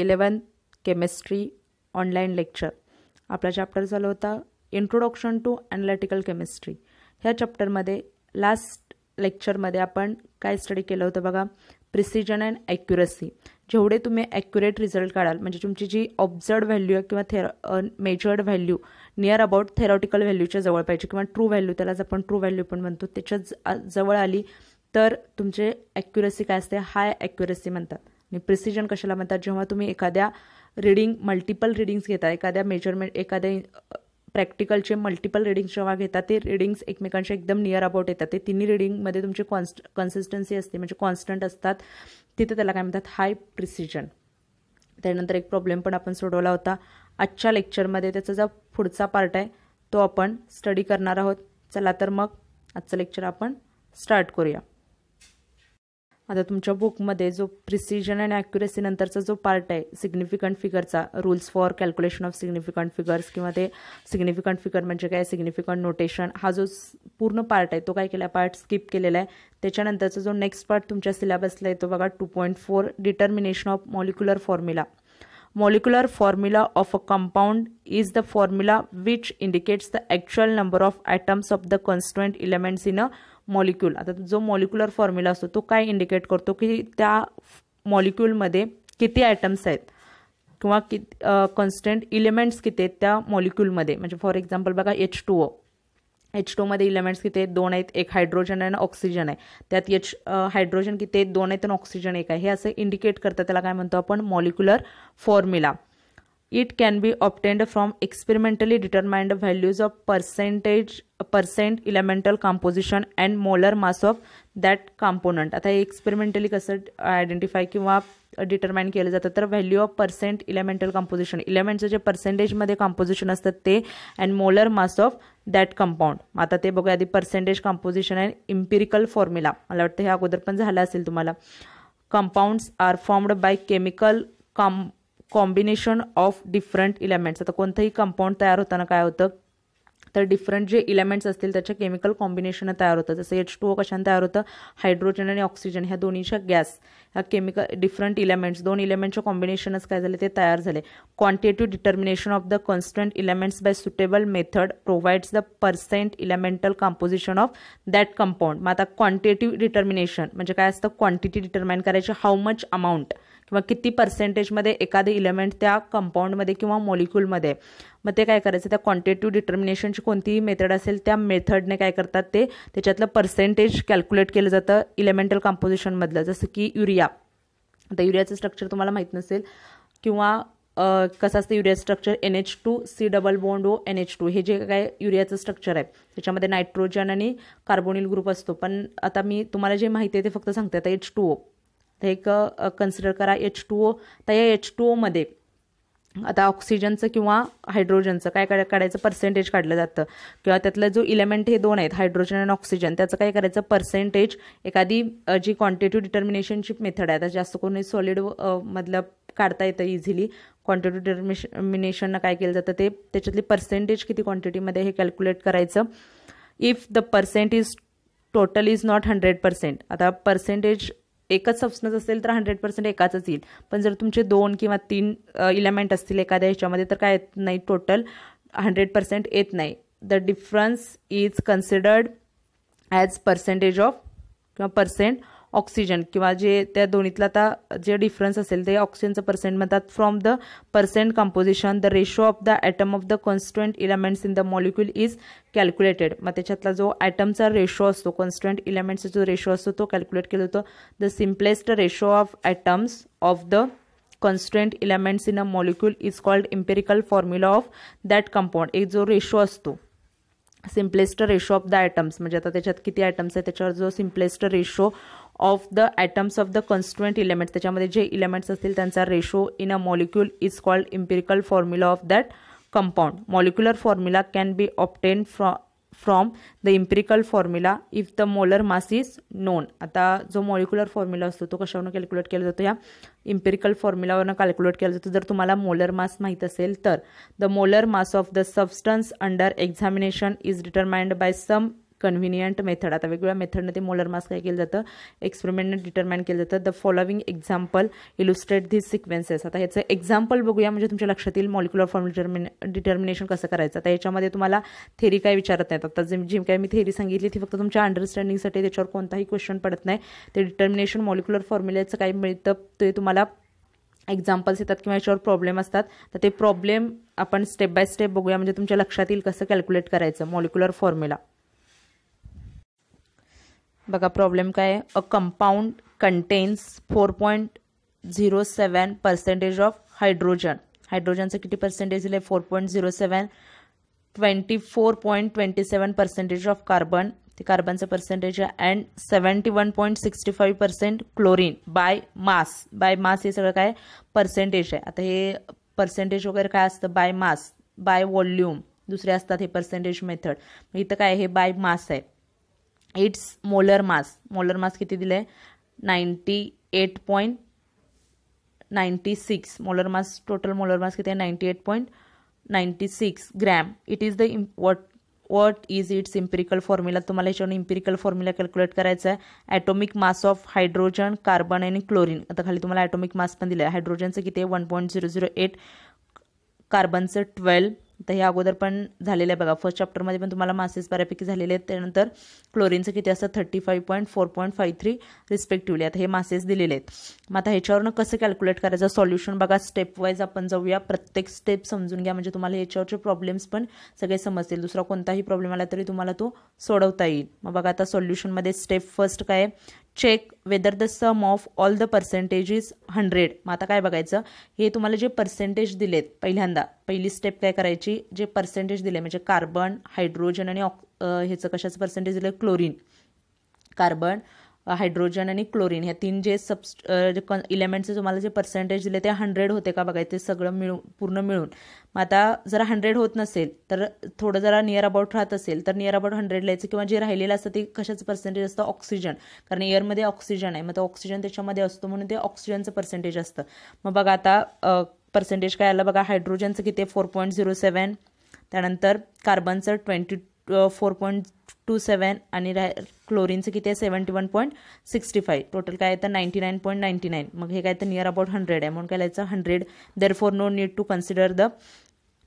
eleven chemistry online lecture आपला chapter चालू होता इंट्रोडक्शन टू एनालिटिकल केमिस्ट्री ह्या चॅप्टरमध्ये लास्ट लेक्चरमध्ये आपण काय स्टडी केलं होतं बघा प्रिसिजन अँड ॲक्युरसी जेवढे तुम्ही ॲक्युरेट रिझल्ट काढाल म्हणजे तुमची जी ऑब्झर्ड व्हॅल्यू आहे किंवा थेर measured value near about theoretical व्हॅल्यूच्या जवळ पाहिजे किंवा ट्रू व्हॅल्यू त्यालाच आपण ट्रू व्हॅल्यू पण म्हणतो त्याच्या जवळ आली तर तुमचे ॲक्युरसी काय असते हाय ॲक्युरसी म्हणतात आणि प्रिसिजन कशाला म्हणतात जेव्हा तुम्ही एखाद्या रीडिंग मल्टिपल रीडिंग्स घेता एखाद्या मेजरमेंट एखाद्या प्रॅक्टिकलचे मल्टिपल रीडिंग्स जेव्हा घेतात ते रीडिंग्स एकमेकांच्या एकदम नियर अबाउट येतात ते तिन्ही रिडिंगमध्ये तुमची कॉन्स्ट कन्सिस्टन्सी असते म्हणजे कॉन्स्टंट असतात तिथे त्याला काय म्हणतात हाय प्रिसिजन त्यानंतर एक प्रॉब्लेम पण आपण सोडवला होता आजच्या लेक्चरमध्ये त्याचा जो पुढचा पार्ट आहे तो आपण स्टडी करणार आहोत चला तर मग आजचं लेक्चर आपण स्टार्ट करूया आता तुमच्या बुकमध्ये जो प्रिसिजन अँड ॲक्युरेसी नंतरचा जो पार्ट आहे सिग्निफिकंट फिगरचा rules for calculation of significant figures किंवा ते सिग्निफिकंट फिगर म्हणजे काय सिग्निफिकंट नोटेशन हा जो पूर्ण पार्ट आहे तो काय केला पार्ट स्किप केलेला आहे त्याच्यानंतरचा जो नेक्स्ट पार्ट तुमच्या सिलेबसला येतो बघा two point four determination of molecular formula molecular formula of a compound is the formula which indicates the actual number of atoms of the constituent elements in a molecule आता जो molecular formula असतो तो काय indicate करतो की त्या मॉलिक्यूलमध्ये किती items आहेत किंवा कि कॉन्स्टंट इलिमेंट्स किती आहेत त्या मॉलिक्यूलमध्ये म्हणजे फॉर एक्झाम्पल बघा एच टू ओ एच टूमध्ये इलिमेंट्स किती आहेत दोन आहेत एक हायड्रोजन आहे आणि ऑक्सिजन आहे त्यात एच हायड्रोजन किती आहेत दोन आहेत आणि ऑक्सिजन एक आहे हे असं इंडिकेट करतात त्याला काय म्हणतो आपण molecular formula it can be obtained from experimentally determined values of percentage percent elemental composition and molar mass of that component आता हे एक्सपेरिमेंटली कसं आयडेंटिफाय किंवा डिटरमाइन केलं जातं तर value of percent elemental composition इलेमेंटचं जे पर्सेंटेजमध्ये कॉम्पोजिशन असतात ते and molar mass of that compound आता ते बघूया आधी percentage composition and empirical formula मला वाटतं हे अगोदर पण झालं असेल तुम्हाला compounds are formed by chemical com combination of different elements आता कोणतंही कंपाऊंड तयार होताना काय होतं तर डिफरंट जे इलेमेंट्स असतील त्याच्या केमिकल कॉम्बिनेशन तयार होतं जसं एच टू ओ कशाने तयार होतं हायड्रोजन आणि ऑक्सिजन ह्या दोन्हीच्या गॅस ह्या केमिकल डिफरंट इलेमेंट्स दोन इलेमेंटच्या कॉम्बिनेशनच काय झाले ते तयार झाले quantitative determination of the constant elements by suitable method provides the percent elemental composition of that compound मग आता क्वांटिटिव्ह डिटर्मिनेशन म्हणजे काय असतं क्वांटिटी डिटर्माइन करायची हाऊ मच अमाऊंट किंवा किती पर्सेंटेजमध्ये एखादं इलेमेंट त्या कंपाऊंडमध्ये किंवा मॉलिक्युलमध्ये मग ते काय करायचं त्या क्वांटिटिव्ह डिटर्मिनेशनची कोणतीही मेथड असेल त्या मेथडने काय करतात ते त्याच्यातलं पर्सेंटेज कॅल्क्युलेट केलं जातं इलेमेंटल कंपोजिशनमधलं जसं की युरिया आता युरियाचं स्ट्रक्चर तुम्हाला माहीत नसेल किंवा कसं असतं urea structure N H two C double bond O N H two हे जे काय युरियाचं स्ट्रक्चर आहे त्याच्यामध्ये नायट्रोजन आणि कार्बोनिल ग्रुप असतो पण आता मी तुम्हाला जे माहिती आहे ते फक्त सांगते आता एच टू ओ एक कन्सिडर करा एच टू ओ तर या एच टू ओमध्ये आता ऑक्सिजनचं किंवा हायड्रोजनचं काय काय काढायचं पर्सेंटेज काढलं जातं किंवा त्यातलं जो इलेमेंट हे दोन आहेत हायड्रोजन आणि ऑक्सिजन त्याचं काय करायचं पर्सेंटेज एखादी जी क्वांटिटी डिटर्मिनेशनची मेथड आहे आता जास्त करून सॉलिड मधलं काढता येतं इझिली क्वांटिटी डिटर्मिनेशननं काय केलं जातं ते त्याच्यातली पर्सेंटेज किती क्वांटिटीमध्ये हे कॅल्क्युलेट करायचं if the percent is total is not hundred percent आता पर्सेंटेज एकच सबस्टन्स असेल तर हंड्रेड पर्सेंट एकाच येईल पण जर तुमचे दोन किंवा तीन इलेमेंट असतील एखाद्या ह्याच्यामध्ये तर काय येत नाही टोटल हंड्रेड पर्सेंट येत नाही the difference is considered as percentage of किंवा पर्सेंट ऑक्सिजन किंवा जे त्या दोन्हीतलं आता जे डिफरन्स असेल ते ऑक्सिजनचं पर्सेंट म्हणतात from the percent composition the ratio of the atom of the constant elements in the molecule is calculated मग त्याच्यातला जो ॲटमचा रेशो असतो कॉन्स्टंट इलेमेंट्सचा जो रेशो असतो तो कॅल्क्युलेट केला जातो the simplest ratio of atoms of the constant elements in a molecule is called empirical formula of that compound एक जो रेशो असतो simplest ratio of the atoms म्हणजे आता त्याच्यात किती आयटम्स आहे त्याच्यावर जो simplest ratio of the atoms of the constituent elements त्याच्यामध्ये जे इलेमेंट्स असतील त्यांचा ratio in a molecule is called empirical formula of that compound molecular formula can be obtain fro from the empirical formula if the molar mass is known आता जो molecular formula असतो तो कशावरून calculate केला जातो या इम्पेरिकल फॉर्म्युलावरून कॅल्क्युलेट केला जातो जर तुम्हाला मोलर मास माहीत असेल तर the molar mass of the substance under examination is determined by some convenient method आता वेगवेगळ्या मेथडनं ते मोलर मास काय केलं जातं एक्सपेरिमेंटने डिटरमाइन केलं जातं the following example illustrate this sequences आता ह्याचं एक्झाम्पल बघूया म्हणजे तुमच्या लक्षात येईल मॉलिक्युलर फॉर्म डिटर्मिनेशन कसं करायचं आता याच्यामध्ये तुम्हाला थेरी काय विचारत नाहीत आता जे जी काय मी थेरी सांगितली ती फक्त तुमच्या अंडरस्टँडिंगसाठी त्याच्यावर कोणताही क्वेश्चन पडत नाही ते डिटर्मिनेशन मॉलिक्युलर फॉर्म्युलाचं काय मिळतं ते तुम्हाला एक्झाम्पल्स येतात किंवा याच्यावर प्रॉब्लेम असतात तर ते प्रॉब्लेम आपण स्टेप बाय स्टेप बघूया म्हणजे तुमच्या लक्षात येईल कसं कॅल्क्युलेट करायचं मॉलिक्युलर फॉर्म्युला बघा प्रॉब्लेम काय आहे a compound contains four point zero seven percentage of hydrogen हायड्रोजनचं किती पर्सेंटेज दिलं आहे four point zero seven twenty four point twenty seven percentage of carbon ते कार्बनचं पर्सेंटेज आहे and seventy one point sixty five percent chlorine by mass by mass हे सगळं काय पर्सेंटेज आहे आता हे पर्सेंटेज वगैरे काय असतं बाय मास बाय वॉल्यूम दुसरे असतात हे पर्सेंटेज मेथड इथं काय हे बाय मास आहे its molar mass molar mass किती दिलं आहे ninety eight point ninety six molar mass total molar mass किती आहे ninety eight point ninety six gram it is the em what what is its empirical formula तुम्हाला याच्यावरून empirical formula calculate करायचं आहे atomic mass of hydrogen carbon आणि chlorine आता खाली तुम्हाला ॲटॉमिक मास पण दिलं आहे हायड्रोजनचं किती आहे one point zero zero eight कार्बनचं ट्वेल्व तर हे अगोदर पण झालेलं आहे बघा फर्स्ट चॅप्टरमध्ये पण तुम्हाला मासेस बऱ्यापैकी झालेले आहेत त्यानंतर क्लोरीनचं किती असतं thirty five point four point five three respectively आता हे मासेस दिलेले आहेत मग आता ह्याच्यावरनं कसं कॅल्क्युलेट करायचं सॉल्युशन बघा स्टेप वाईज आपण जाऊया प्रत्येक स्टेप समजून घ्या म्हणजे तुम्हाला ह्याच्यावरचे प्रॉब्लेम्स पण सगळे समजतील दुसरा कोणताही प्रॉब्लेम आला तरी तुम्हाला तो सोडवता येईल मग बघा आता सॉल्युशनमध्ये स्टेप फर्स्ट काय check whether the sum of all the percentage is hundred मग आता काय बघायचं हे तुम्हाला जे पर्सेंटेज दिलेत पहिल्यांदा पहिली स्टेप काय करायची जे पर्सेंटेज दिले म्हणजे कार्बन हायड्रोजन आणि ऑक् ह्याचं कशाचं पर्सेंटेज दिलं क्लोरीन कार्बन हायड्रोजन आणि क्लोरीन ह्या तीन जे सब इलेमेंटचे तुम्हाला जे पर्सेंटेज दिले ते हंड्रेड होते का बघायचे सगळं मिळून पूर्ण मिळून मग आता जरा हंड्रेड होत नसेल तर थोडं जरा नियर अबाउट राहत असेल तर नियर अबाउट हंड्रेड लिहायचं किंवा जे राहिलेलं असतं ते कशाचं पर्सेंटेज असतं ऑक्सिजन कारण एअरमध्ये ऑक्सिजन आहे मग तो ऑक्सिजन त्याच्यामध्ये असतो म्हणून ते ऑक्सिजनचं पर्सेंटेज असतं मग बघा आता पर्सेंटेज काय आलं बघा हायड्रोजनचं किती फोर पॉईंट झिरो सेवन त्यानंतर कार्बनचं twenty four point two seven आणि राय क्लोरीनचं किती आहे seventy one point sixty five total काय येतं ninety nine point ninety nine मग हे काय तर नियर अबाउट हंड्रेड आहे म्हणून काय लिहायचं hundred therefore no need to consider the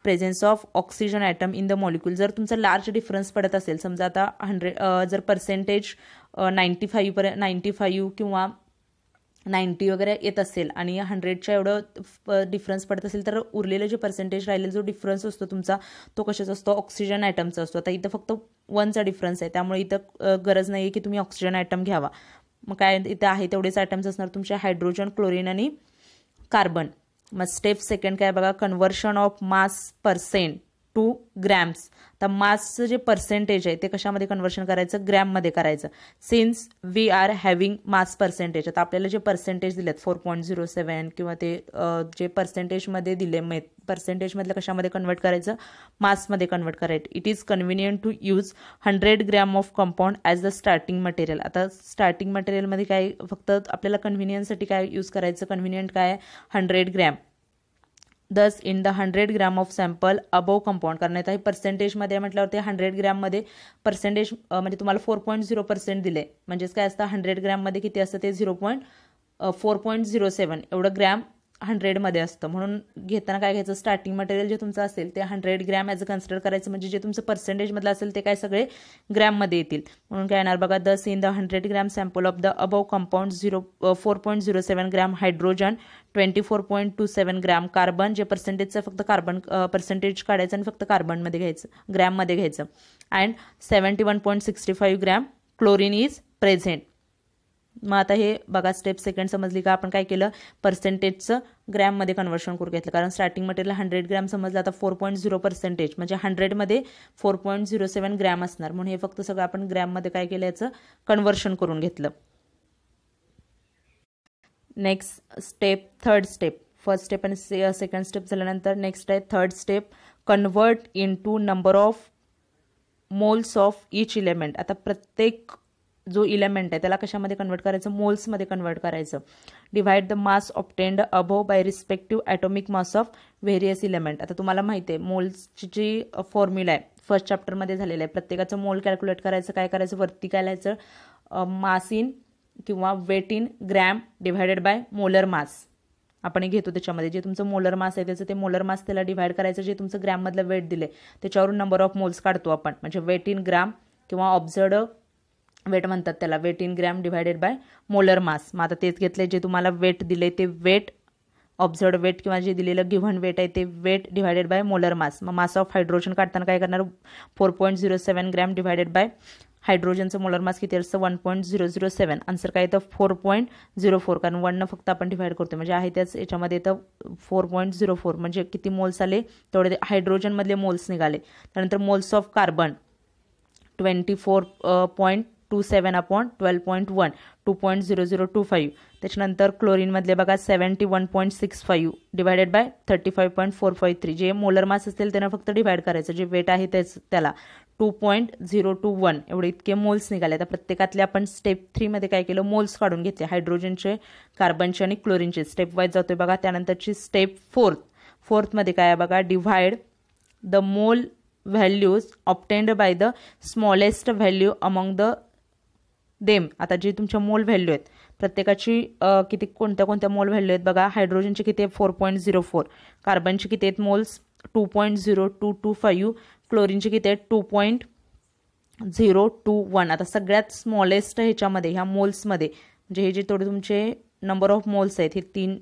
presence of oxygen item in the molecule जर तुमचा लार्ज डिफरन्स पडत असेल समजा आता हंड्रेड जर पर्सेंटेज नाईन्टी फाईव्ह पर्यंत नाईन्टी फाईव्ह किंवा नाईन्टी वगैरे येत असेल आणि हंड्रेडच्या एवढं डिफरन्स पडत असेल तर उरलेलं जे पर्सेंटेज राहिलेला जो डिफरन्स असतो तुमचा तो कशाचा असतो ऑक्सिजन आयटमचा असतो आता इथं फक्त वनचा डिफरन्स आहे त्यामुळे इथं गरज नाही आहे की तुम्ही ऑक्सिजन आयटम घ्यावा मग काय इथं आहे तेवढेच आयटम्स असणार तुमचे हायड्रोजन क्लोरीन आणि कार्बन मग स्टेप सेकंड काय बघा conversion of mass percent to grams तर मासचं जे पर्सेंटेज आहे ते कशामध्ये कन्वर्शन करायचं ग्रॅममध्ये करायचं since we are having mass percentage आता आपल्याला जे पर्सेंटेज दिलेत फोर पॉईंट झिरो सेवन किंवा ते जे पर्सेंटेजमध्ये दिले मे पर्सेंटेजमधलं कशामध्ये कन्वर्ट करायचं मासमध्ये कन्वर्ट करायचं it is convenient to use hundred gram of compound as the starting material आता स्टार्टिंग मटेरियलमध्ये काय फक्त आपल्याला कन्व्हिनियंटसाठी काय यूज करायचं कन्व्हिनियंट काय hundred gram thus in the hundred gram of sample above compound कारण आता हे पर्सेंटेजमध्ये म्हटल्यावर ते हंड्रेड ग्रॅममध्ये पर्सेंटेज म्हणजे तुम्हाला फोर पॉईंट झिरो पर्सेंट दिले म्हणजेच काय असतं हंड्रेड ग्रॅममध्ये किती असतं ते zero point four point zero seven एवढं ग्रॅम हंड्रेडमध्ये असतं म्हणून घेताना काय घ्यायचं स्टार्टिंग मटेरियल जे तुमचं असेल ते hundred gram as a consider करायचं म्हणजे जे तुमचं पर्सेंटेजमधलं असेल ते काय सगळे ग्रॅममध्ये येतील म्हणून काय येणार बघा thus in the hundred gram sample of the above compound zero four point zero seven gram hydrogen twenty four point two seven gram carbon जे पर्सेंटेजचं फक्त कार्बन पर्सेंटेज uh, काढायचं आणि फक्त कार्बनमध्ये घ्यायचं ग्रॅममध्ये घ्यायचं and seventy one point sixty five gram chlorine is present मग आता हे बघा स्टेप सेकंड समजली का आपण काय केलं पर्सेंटेजचं ग्रॅममध्ये कन्वर्शन करून घेतलं कारण स्टार्टिंग मटेरियल हंड्रेड ग्रॅम समजलं आता फोर पॉईंट झिरो पर्सेंटेज म्हणजे हंड्रेडमध्ये four point zero seven gram असणार म्हणून हे फक्त सगळं आपण ग्रॅममध्ये काय केलं याचं कन्वर्शन करून घेतलं next step third step first step आणि सेकंड स्टेप झाल्यानंतर नेक्स्ट आहे third step convert into number of moles of each element आता प्रत्येक जो इलेमेंट आहे त्याला कशामध्ये कन्वर्ट करायचं मोल्समध्ये कन्वर्ट करायचं divide the mass obtained above by respective atomic mass of various element आता तुम्हाला माहिती आहे मोल्सची जी फॉर्म्युला आहे फर्स्ट चॅप्टरमध्ये झालेलं आहे प्रत्येकाचं मोल कॅल्क्युलेट करायचं काय करायचं वरती काय लिहायचं मास इन किंवा weight in gram divided by molar mass आपण घेतो त्याच्यामध्ये जे तुमचं मोलर मास आहे त्याचं ते मोलर मास त्याला डिव्हाइड करायचं जे तुमचं ग्रॅममधलं वेट दिले त्याच्यावरून नंबर ऑफ मोल्स काढतो आपण म्हणजे वेट इन ग्रॅम किंवा ऑब्झर्ड वेट म्हणतात त्याला weight in gram divided by molar mass मग आता तेच घेतले जे तुम्हाला वेट दिले ते वेट ऑब्झर्ड वेट किंवा जे दिलेलं गिव्हन वेट आहे ते weight divided by molar mass मग मास ऑफ हायड्रोजन काढताना काय करणार four point zero seven gram divided by हायड्रोजनचं मोलर मास किती असतं one point zero zero seven answer काय येतं फोर पॉईंट झिरो फोर कारण वननं फक्त आपण डिव्हाइड करतो म्हणजे आहे त्याच याच्यामध्ये येतं फोर पॉईंट झिरो फोर म्हणजे किती मोल्स आले तेवढे हायड्रोजनमधले मोल्स निघाले त्यानंतर moles of carbon twenty four point two seven upon twelve point one two point zero zero two five त्याच्यानंतर क्लोरीनमधले बघा seventy one point six five divided by thirty five point four five three जे molar mass असेल त्यांना फक्त divide करायचं जे weight आहे त्याच त्याला two point zero two one एवढे इतके मोल्स निघाले तर प्रत्येकातले आपण स्टेप थ्रीमध्ये काय केलं मोल्स काढून घेतले हायड्रोजनचे कार्बनचे आणि क्लोरीनचे स्टेप वाईज जातोय बघा त्यानंतरची स्टेप फोर्थ फोर्थमध्ये काय आहे बघा divide the mole values obtained by the smallest value among the them आता जी तुमच्या मोल व्हॅल्यू आहेत प्रत्येकाची किती कोणत्या कोणत्या मोल व्हॅल्यू आहेत बघा हायड्रोजनचे किती आहे फोर पॉईंट झिरो फोर कार्बनचे किती आहेत moles two point zero two two five क्लोरीनचे किती आहेत two point zero two one आता सगळ्यात स्मॉलेस्ट ह्याच्यामध्ये ह्या मोल्समध्ये म्हणजे हे जे थोडे तुमचे नंबर ऑफ मोल्स आहेत हे तीन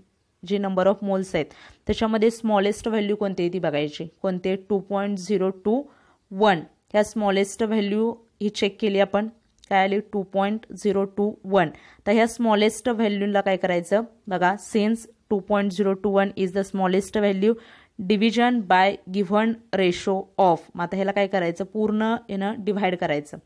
जे नंबर ऑफ मोल्स आहेत त्याच्यामध्ये स्मॉलेस्ट व्हॅल्यू कोणती ती बघायची कोणते two point zero two one ह्या स्मॉलेस्ट व्हॅल्यू ही चेक केली आपण काय आली two point zero two one तर ह्या स्मॉलेस्ट व्हॅल्यूला काय करायचं बघा since two point zero two one is the smallest value division by given ratio of मग आता ह्याला काय करायचं पूर्ण यानं डिव्हाइड करायचं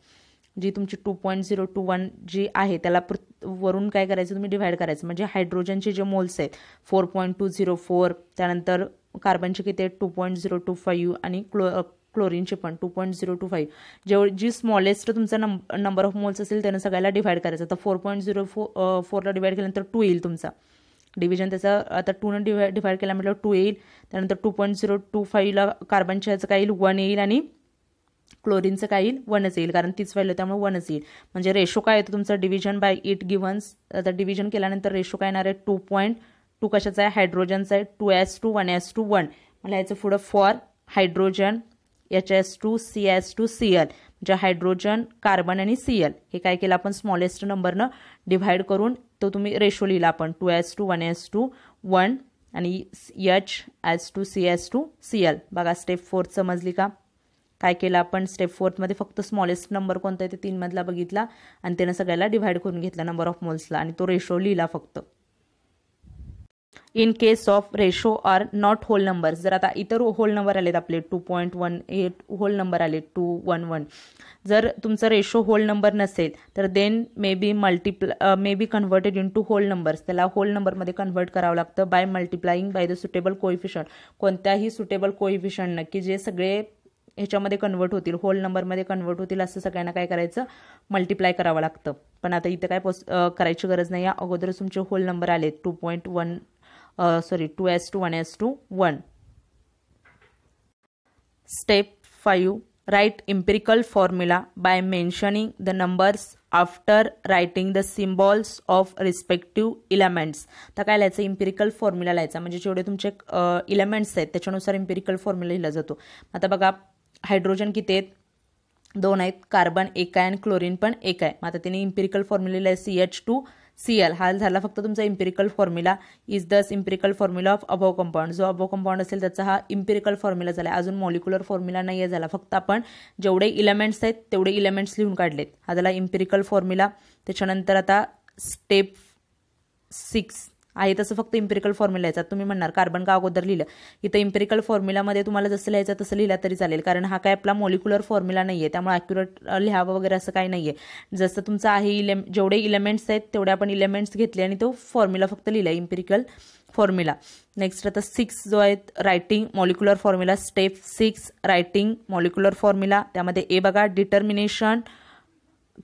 जी तुमची two point zero two one जी आहे त्याला वरून काय करायचं तुम्ही डिव्हाइड करायचं म्हणजे हायड्रोजनचे जे मोल्स आहेत four point two zero four त्यानंतर कार्बनचे किती आहेत two point zero two five आणि क्लो क्लोरीनचे पण two point zero two five जेव जी स्मॉलेस्ट तुमचा नंब नंबर ऑफ मोल्स असेल त्यानं सगळ्याला डिवाईड करायचं तर फोर पॉईंट झिरो फो फोरला डिवाईड केल्यानंतर टू येईल तुमचा डिव्हिजन त्याचा आता टूनं डिवाय डिवाईड केला म्हटलं टू येईल त्यानंतर टू पॉईंट झिरो टू फाईव्हला कार्बनच्या काय येईल वन येईल आणि क्लोरीनचं काय येईल वनच येईल कारण तीच व्हॅल्यू त्यामुळे वनच येईल म्हणजे रेशो काय येतो तुमचं डिव्हिजन बाय इट गिव्हन्स आता डिव्हिजन केल्यानंतर रेशो काय येणार आहे टू पॉईंट टू कशाचा आहे हायड्रोजनचा आहे two is to one is to one मला याचं पुढं for hydrogen H is to C is to C L म्हणजे हायड्रोजन कार्बन आणि सी एल हे काय केलं आपण स्मॉलेस्ट नंबरनं डिव्हाइड करून तो तुम्ही रेशो लिहिला आपण two is to one is to one आणि H is to C is to C L बघा स्टेप फोर्थ समजली का काय केलं आपण स्टेप फोर्थमध्ये फक्त स्मॉलेस्ट नंबर कोणता आहे ते तीनमधला बघितला आणि त्यानं सगळ्याला डिव्हाइड करून घेतला नंबर ऑफ मोल्सला आणि तो रेशो लिहिला फक्त in case of ratio are not whole number जर आता इतर होल नंबर आलेत आपले two point one eight whole number आले टू वन वन जर तुमचा रेशो होल नंबर नसेल तर then may be multiply may be converted into whole numbers त्याला होल नंबरमध्ये कन्व्हर्ट करावं लागतं by multiplying by the suitable coefficient कोणत्याही सुटेबल कोइफिशंटनं की जे सगळे ह्याच्यामध्ये कन्व्हर्ट होतील होल नंबरमध्ये कन्वर्ट होतील असं सगळ्यांना काय करायचं मल्टिप्लाय करावं लागतं पण आता इथं काय पोस करायची गरज नाही या अगोदरच तुमचे होल नंबर आले two point one sorry two is to one is to one step five write empirical formula by mentioning the numbers after writing the symbols of respective elements तर काय लिहायचं इम्पिरिकल फॉर्म्युला लिहायचा म्हणजे जेवढे तुमचे elements आहेत त्याच्यानुसार इम्पिरिकल फॉर्म्युला लिहिला जातो आता बघा हायड्रोजन किती आहेत दोन आहेत कार्बन एक आहे आणि क्लोरीन पण एक आहे आता तिने इम्पिरिकल फॉर्म्युला लिहायचं C H two C L हा झाला फक्त तुमचा empirical formula is the empirical formula of above compound जो अबो कंपाऊंड असेल त्याचा हा इम्पेरिकल फॉर्म्युला झाला अजून मॉलिक्युलर फॉर्म्युला नाही झाला फक्त आपण जेवढे इलेमेंट्स आहेत तेवढे इलेमेंट्स लिहून काढलेत हा झाला इम्पेरिकल फॉर्म्युला त्याच्यानंतर आता स्टेप सिक्स आहे तसं फक्त इम्पेरिकल फॉर्म्युला याचा तुम्ही म्हणणार कार्बन का अगोदर लिहिलं इथं इम्पेरिकल फॉर्म्युलामध्ये तुम्हाला जसं लिहायचं तसं लिहिलं तरी चालेल कारण हा काय आपला मॉलिक्युलर फॉर्म्युला नाही आहे त्यामुळे अॅक्युरेट लिहावं वगैरे असं काही नाही आहे जसं तुमचं आहे जेवढे इलेमेंट्स आहेत तेवढे आपण इलेमेंट्स घेतले आणि तो फॉर्म्युला फक्त लिहिला इम्पेरिकल फॉर्म्युला नेक्स्ट आता सिक्स जो आहे writing molecular formula step six writing molecular formula त्यामध्ये ए बघा डिटर्मिनेशन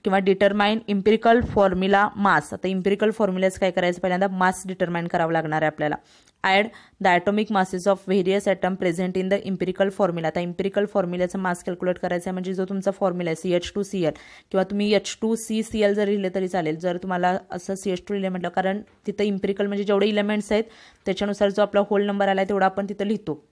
किंवा डिटरमाइन इम्पिरिकल फॉर्म्युला मास आता इम्पिरिकल फॉर्म्युलाच काय करायचं पहिल्यांदा मास डिटरमाइन करावं लागणार आहे आपल्याला add the atomic masses of various atom present in the empirical formula आता इम्पिरिकल फॉर्म्युलाचं मास कॅल्क्युलेट करायचं आहे म्हणजे जो तुमचा फॉर्म्युला आहे C H two C L किंवा तुम्ही H two C C L जर लिहिलं तरी चालेल जर तुम्हाला असं सी एच टू लिहिलं म्हटलं कारण तिथं इम्पिरिकल म्हणजे जेवढे इलेमेंट्स आहेत त्याच्यानुसार जो आपला होल नंबर आला आहे तेवढा आपण तिथं लिहितो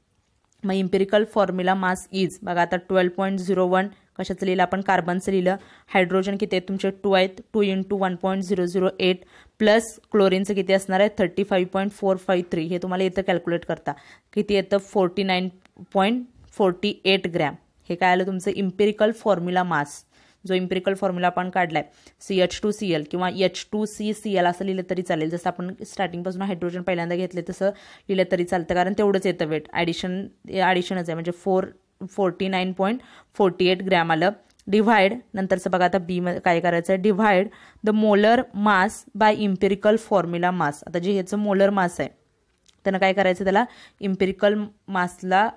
मग इम्पिरिकल फॉर्म्युला मास इज बघा आता ट्वेल्व पॉईंट झिरो वन कशाचं लिहिलं आपण कार्बनचं लिहिलं हायड्रोजन किती आहे तुमचे टू आहेत two into one point zero zero eight plus क्लोरीनचं किती असणार आहे thirty five point four five three हे तुम्हाला येतं कॅल्क्युलेट करता किती येतं forty nine point forty eight gram हे काय आलं तुमचं इम्पेरिकल फॉर्म्युला मास जो इम्पेरिकल फॉर्म्युला आपण काढलाय C H two C L किंवा H two C C L असं लिहिलं तरी चालेल जसं आपण स्टार्टिंगपासून हायड्रोजन पहिल्यांदा घेतले तसं लिहिलं तरी चालतं कारण तेवढंच येतं वेट ॲडिशन ॲडिशनच आहे म्हणजे four forty nine point forty eight gram आलं डिव्हाइड नंतरचं बघा आता बी मध्ये काय करायचं आहे divide the molar mass by empirical formula mass आता जे ह्याचं मोलर मास आहे त्यानं काय करायचं त्याला इम्पेरिकल मासला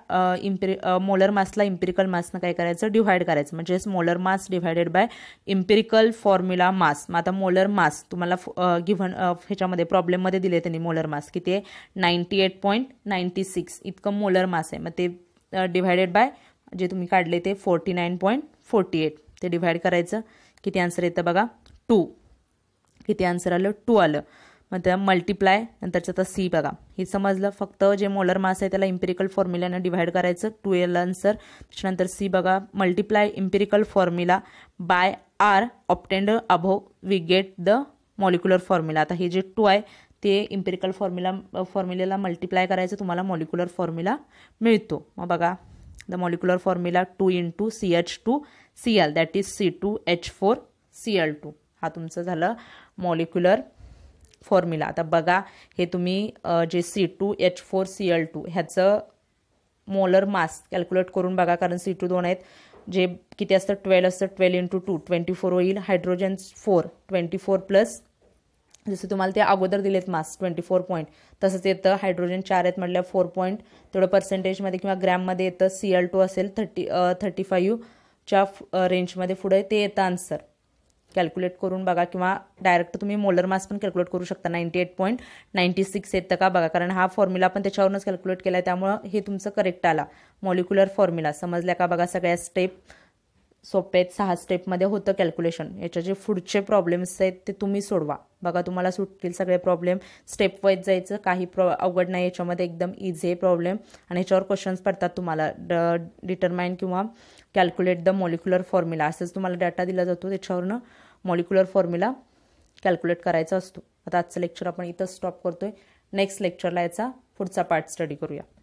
इम्पेरि मोलर मासला इम्पेरिकल मासनं काय करायचं डिव्हाइड करायचं म्हणजे molar mass divided by empirical formula mass मग आता मोलर मास तुम्हाला गिव्हन ह्याच्यामध्ये प्रॉब्लेममध्ये दिले त्यांनी मोलर मास किती आहे ninety eight point ninety six इतकं मोलर मास आहे मग ते डिव्हायडेड बाय जे तुम्ही काढले ते forty nine point forty eight ते डिव्हाइड करायचं किती आन्सर येतं बघा टू किती आन्सर आलं टू आलं मग त्या मल्टिप्लाय नंतरचं आता सी बघा हे समजलं फक्त जे मोलर मास आहे त्याला इम्पेरिकल फॉर्म्युल्यानं डिव्हाइड करायचं टू एल आन्सर त्याच्यानंतर सी बघा multiply empirical formula by R obtained above we get the molecular formula आता हे जे टू आहे ते इम्पेरिकल फॉर्म्युला फॉर्म्युलेला मल्टिप्लाय करायचं तुम्हाला मॉलिक्युलर फॉर्म्युला मिळतो मग बघा the molecular formula two into C H two C L that is C two H four C L two हा तुमचं झालं मॉलिक्युलर फॉर्म्युला आता बघा हे तुम्ही जे C two H four C L two ह्याचं मोलर मास कॅल्क्युलेट करून बघा कारण सी टू दोन आहेत जे किती असतं ट्वेल्व असतं twelve into two twenty four होईल hydrogen four twenty four plus जसं तुम्हाला ते अगोदर दिलेत मास ट्वेंटी फोर पॉईंट तसंच येतं हायड्रोजन चार आहेत म्हटलं फोर पॉईंट तेवढं पर्सेंटेजमध्ये किंवा ग्रॅममध्ये येतं सी एल टू असेल थर्टी थर्टी फाईव्हच्या रेंजमध्ये पुढे ते येतं आन्सर कॅल्क्युलेट करून बघा किंवा डायरेक्ट तुम्ही मोलर मास पण कॅल्क्युलेट करू शकता ninety eight point ninety six येतं का बघा कारण हा फॉर्म्युला पण त्याच्यावरूनच कॅल्क्युलेट केला आहे त्यामुळं हे तुमचं करेक्ट आला मॉलिक्युलर फॉर्म्युला समजल्या का बघा सगळ्या स्टेप सोपे सहा स्टेपमध्ये होतं कॅल्क्युलेशन याच्या जे पुढचे प्रॉब्लेम्स आहेत ते तुम्ही सोडवा बघा तुम्हाला सुटतील सगळे प्रॉब्लेम स्टेप वाईज जायचं काही प्रॉ अवघड नाही याच्यामध्ये एकदम इझी आहे प्रॉब्लेम आणि याच्यावर क्वेश्चन्स पडतात तुम्हाला ड डिटरमाइन किंवा कॅल्क्युलेट द मॉलिक्युलर फॉर्म्युला असंच तुम्हाला डाटा दिला जातो त्याच्यावरनं मॉलिक्युलर फॉर्म्युला कॅल्क्युलेट करायचा असतो आता आजचं लेक्चर आपण इथंच स्टॉप करतोय नेक्स्ट लेक्चरला याचा पुढचा पार्ट स्टडी करूया